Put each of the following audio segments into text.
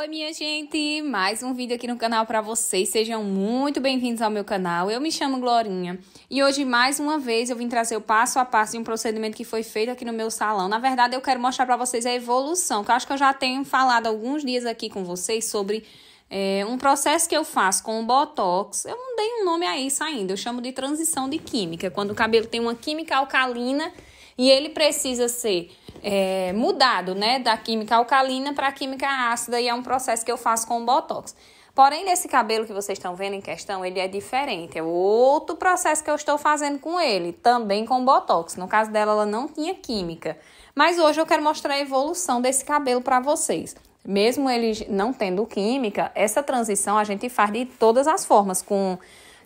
Oi, minha gente! Mais um vídeo aqui no canal para vocês. Sejam muito bem-vindos ao meu canal. Eu me chamo Glorinha e hoje, mais uma vez, eu vim trazer o passo a passo de um procedimento que foi feito aqui no meu salão. Na verdade, eu quero mostrar para vocês a evolução, que eu acho que eu já tenho falado alguns dias aqui com vocês sobre é, um processo que eu faço com o Botox. Eu não dei um nome a isso ainda, eu chamo de transição de química, quando o cabelo tem uma química alcalina e ele precisa ser é, mudado, né, da química alcalina para a química ácida e é um processo que eu faço com o botox. Porém, nesse cabelo que vocês estão vendo em questão, ele é diferente. É outro processo que eu estou fazendo com ele, também com botox. No caso dela, ela não tinha química. Mas hoje eu quero mostrar a evolução desse cabelo para vocês. Mesmo ele não tendo química, essa transição a gente faz de todas as formas, com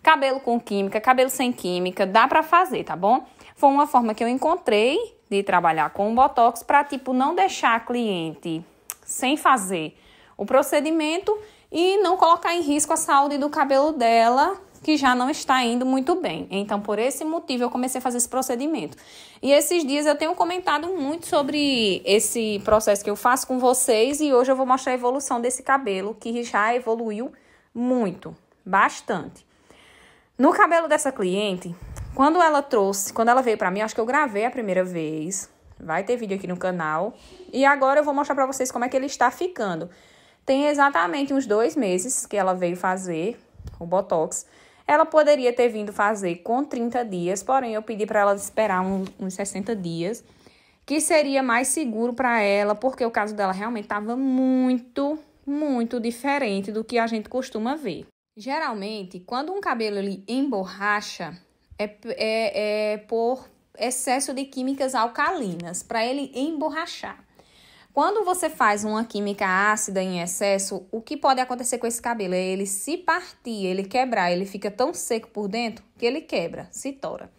cabelo com química, cabelo sem química, dá para fazer, tá bom? Foi uma forma que eu encontrei de trabalhar com o botox para tipo não deixar a cliente sem fazer o procedimento e não colocar em risco a saúde do cabelo dela, que já não está indo muito bem. Então, por esse motivo eu comecei a fazer esse procedimento. E esses dias eu tenho comentado muito sobre esse processo que eu faço com vocês e hoje eu vou mostrar a evolução desse cabelo que já evoluiu muito, bastante. No cabelo dessa cliente, quando ela trouxe, quando ela veio para mim, acho que eu gravei a primeira vez. Vai ter vídeo aqui no canal. E agora eu vou mostrar para vocês como é que ele está ficando. Tem exatamente uns dois meses que ela veio fazer o Botox. Ela poderia ter vindo fazer com 30 dias, porém eu pedi para ela esperar um, uns 60 dias, que seria mais seguro para ela, porque o caso dela realmente estava muito, muito diferente do que a gente costuma ver. Geralmente, quando um cabelo ele emborracha, é, é, é por excesso de químicas alcalinas, para ele emborrachar. Quando você faz uma química ácida em excesso, o que pode acontecer com esse cabelo? É ele se partir, ele quebrar, ele fica tão seco por dentro que ele quebra, se tora.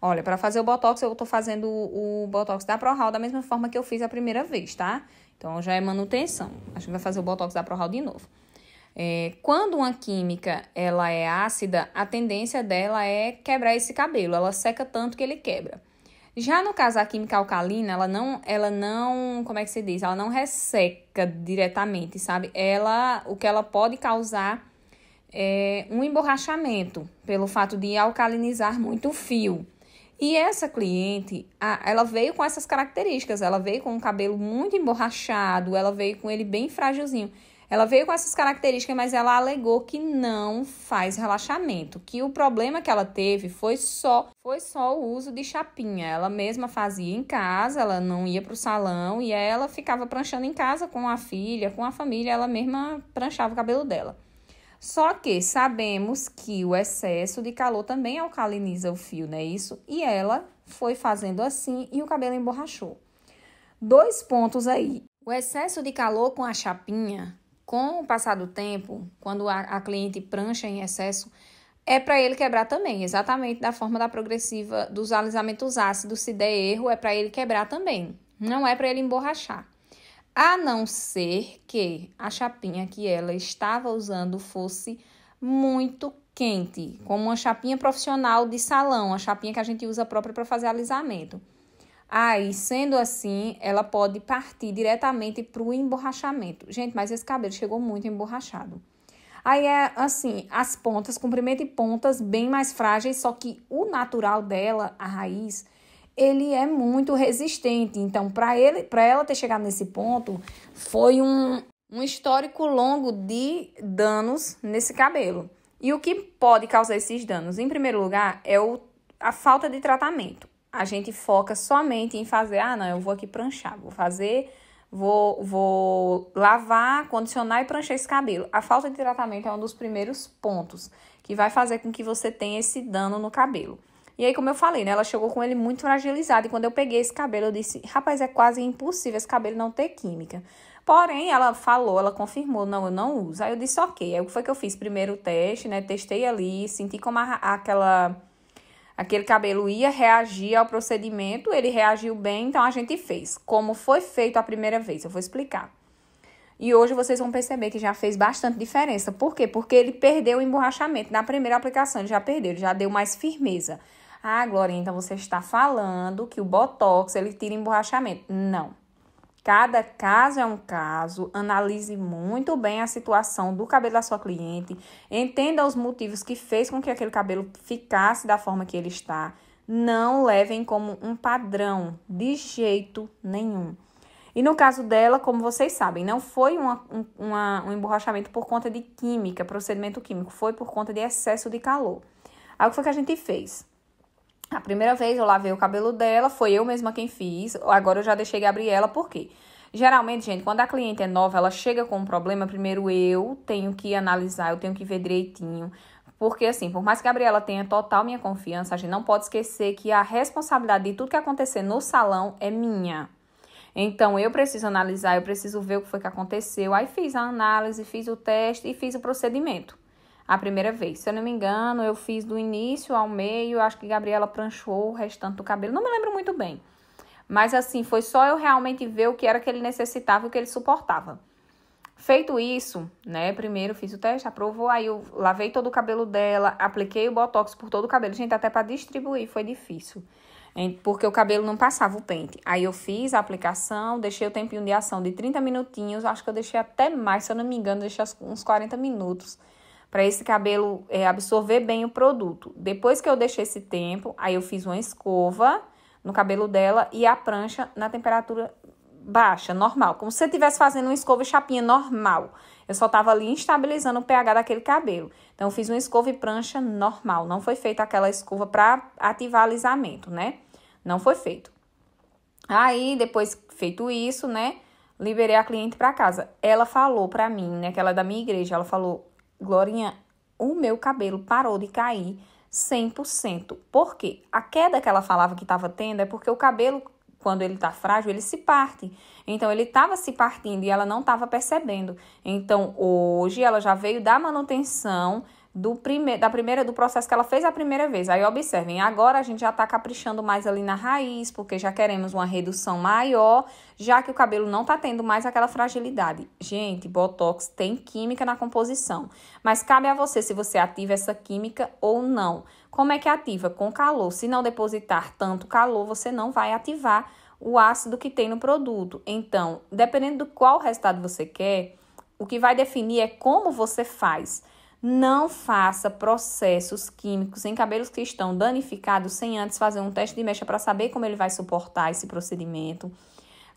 Olha, para fazer o botox, eu estou fazendo o, botox da ProHal da mesma forma que eu fiz a primeira vez, tá? Então já é manutenção. A gente vai fazer o botox da ProHal de novo. É, quando uma química ela é ácida, a tendência dela é quebrar esse cabelo, ela seca tanto que ele quebra. Já no caso a química alcalina, ela não, ela não, como é que se diz? Ela não resseca diretamente, sabe? Ela, o que ela pode causar é um emborrachamento pelo fato de alcalinizar muito o fio. E essa cliente, ela veio com essas características, ela veio com o cabelo muito emborrachado, ela veio com ele bem frágilzinho. Ela veio com essas características, mas ela alegou que não faz relaxamento, que o problema que ela teve foi só foi só o uso de chapinha. Ela mesma fazia em casa, ela não ia para o salão e ela ficava pranchando em casa com a filha, com a família, ela mesma pranchava o cabelo dela. Só que sabemos que o excesso de calor também alcaliniza o fio, né? Isso. E ela foi fazendo assim e o cabelo emborrachou. Dois pontos aí. O excesso de calor com a chapinha com o passar do tempo, quando a, a cliente prancha em excesso, é para ele quebrar também, exatamente da forma da progressiva dos alisamentos ácidos, se der erro, é para ele quebrar também. Não é para ele emborrachar. A não ser que a chapinha que ela estava usando fosse muito quente, como uma chapinha profissional de salão, a chapinha que a gente usa própria para fazer alisamento. Aí, sendo assim, ela pode partir diretamente para o emborrachamento. Gente, mas esse cabelo chegou muito emborrachado. Aí é assim, as pontas, comprimento e pontas bem mais frágeis, só que o natural dela, a raiz, ele é muito resistente. Então, para ele, para ela ter chegado nesse ponto, foi um, um histórico longo de danos nesse cabelo. E o que pode causar esses danos? Em primeiro lugar, é o, a falta de tratamento a gente foca somente em fazer, ah, não, eu vou aqui pranchar, vou fazer, vou, vou lavar, condicionar e pranchar esse cabelo. A falta de tratamento é um dos primeiros pontos que vai fazer com que você tenha esse dano no cabelo. E aí, como eu falei, né, ela chegou com ele muito fragilizado e quando eu peguei esse cabelo, eu disse, rapaz, é quase impossível esse cabelo não ter química. Porém, ela falou, ela confirmou, não, eu não uso. Aí eu disse, ok. Aí o que foi que eu fiz? Primeiro o teste, né? Testei ali, senti como a, aquela aquele cabelo ia reagir ao procedimento, ele reagiu bem, então a gente fez. Como foi feito a primeira vez, eu vou explicar. E hoje vocês vão perceber que já fez bastante diferença. Por quê? Porque ele perdeu o emborrachamento. Na primeira aplicação ele já perdeu, ele já deu mais firmeza. Ah, Glorinha, então você está falando que o Botox ele tira emborrachamento. Não. Cada caso é um caso. Analise muito bem a situação do cabelo da sua cliente. Entenda os motivos que fez com que aquele cabelo ficasse da forma que ele está. Não levem como um padrão, de jeito nenhum. E no caso dela, como vocês sabem, não foi uma, uma, um emborrachamento por conta de química, procedimento químico, foi por conta de excesso de calor. Aí o que foi que a gente fez? A primeira vez eu lavei o cabelo dela, foi eu mesma quem fiz. Agora eu já deixei Gabriela, por quê? Geralmente, gente, quando a cliente é nova, ela chega com um problema, primeiro eu tenho que analisar, eu tenho que ver direitinho. Porque, assim, por mais que a Gabriela tenha total minha confiança, a gente não pode esquecer que a responsabilidade de tudo que acontecer no salão é minha. Então, eu preciso analisar, eu preciso ver o que foi que aconteceu. Aí fiz a análise, fiz o teste e fiz o procedimento a primeira vez. Se eu não me engano, eu fiz do início ao meio, acho que Gabriela pranchou o restante do cabelo, não me lembro muito bem. Mas assim, foi só eu realmente ver o que era que ele necessitava e o que ele suportava. Feito isso, né? Primeiro fiz o teste, aprovou, aí eu lavei todo o cabelo dela, apliquei o botox por todo o cabelo. Gente, até para distribuir foi difícil, porque o cabelo não passava o pente. Aí eu fiz a aplicação, deixei o tempinho de ação de 30 minutinhos, acho que eu deixei até mais, se eu não me engano, deixei uns 40 minutos para esse cabelo é, absorver bem o produto. Depois que eu deixei esse tempo, aí eu fiz uma escova no cabelo dela e a prancha na temperatura baixa, normal, como se você estivesse fazendo uma escova e chapinha normal. Eu só estava ali estabilizando o pH daquele cabelo. Então, eu fiz uma escova e prancha normal. Não foi feita aquela escova para ativar alisamento, né? Não foi feito. Aí, depois feito isso, né? Liberei a cliente para casa. Ela falou para mim, né? Que ela é da minha igreja. Ela falou: Glorinha, o meu cabelo parou de cair 100%. Por quê? A queda que ela falava que estava tendo é porque o cabelo, quando ele está frágil, ele se parte. Então, ele estava se partindo e ela não estava percebendo. Então, hoje ela já veio da manutenção do primeiro, da primeira do processo que ela fez a primeira vez. Aí observem, agora a gente já está caprichando mais ali na raiz, porque já queremos uma redução maior, já que o cabelo não está tendo mais aquela fragilidade. Gente, botox tem química na composição, mas cabe a você se você ativa essa química ou não. Como é que ativa? Com calor. Se não depositar tanto calor, você não vai ativar o ácido que tem no produto. Então, dependendo do qual resultado você quer, o que vai definir é como você faz. Não faça processos químicos em cabelos que estão danificados sem antes fazer um teste de mecha para saber como ele vai suportar esse procedimento.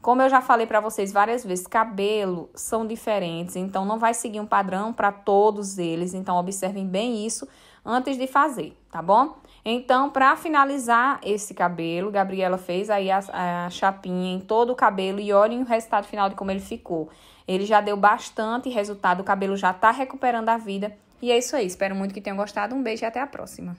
Como eu já falei para vocês várias vezes, cabelo são diferentes, então não vai seguir um padrão para todos eles, então observem bem isso antes de fazer, tá bom? Então, para finalizar esse cabelo, Gabriela fez aí a, a chapinha em todo o cabelo e olhem o resultado final de como ele ficou. Ele já deu bastante resultado, o cabelo já tá recuperando a vida e é isso aí, espero muito que tenham gostado. Um beijo e até a próxima.